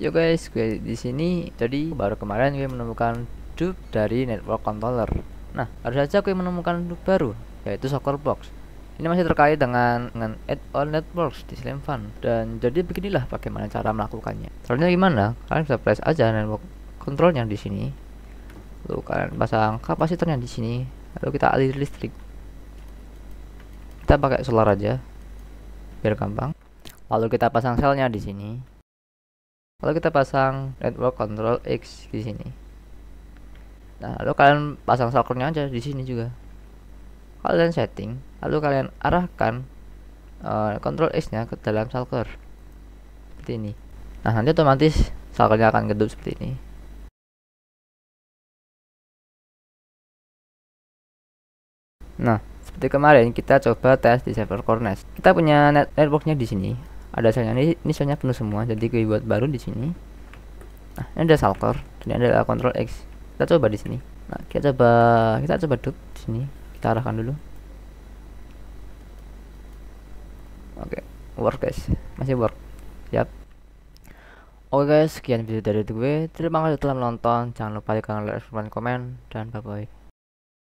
Yo guys, gue di sini jadi baru kemarin gue menemukan dup dari network controller. Nah, baru saja gue menemukan dup baru, yaitu soccer box. Ini masih terkait dengan, dengan add-on networks di Slim Fun dan jadi beginilah bagaimana cara melakukannya. Caranya gimana? Kalian bisa press aja network controlnya di sini. Lalu kalian pasang kapasitornya di sini. Lalu kita alir listrik. Kita pakai solar aja, biar gampang. Lalu kita pasang selnya di sini lalu kita pasang network control X di sini nah lalu kalian pasang shortcutnya aja di sini juga kalian setting lalu kalian arahkan uh, control X nya ke dalam shortcut seperti ini nah nanti otomatis shortcutnya akan gedup seperti ini nah seperti kemarin kita coba tes di server Cornes kita punya net networknya di sini ada selnya ini ini selnya penuh semua jadi gue buat baru di sini nah ini ada salkor ini ada control x kita coba di sini nah kita coba kita coba dup di sini kita arahkan dulu oke okay. work guys masih work siap Oke okay guys, sekian video dari gue. Terima kasih telah menonton. Jangan lupa like, comment, dan bye-bye.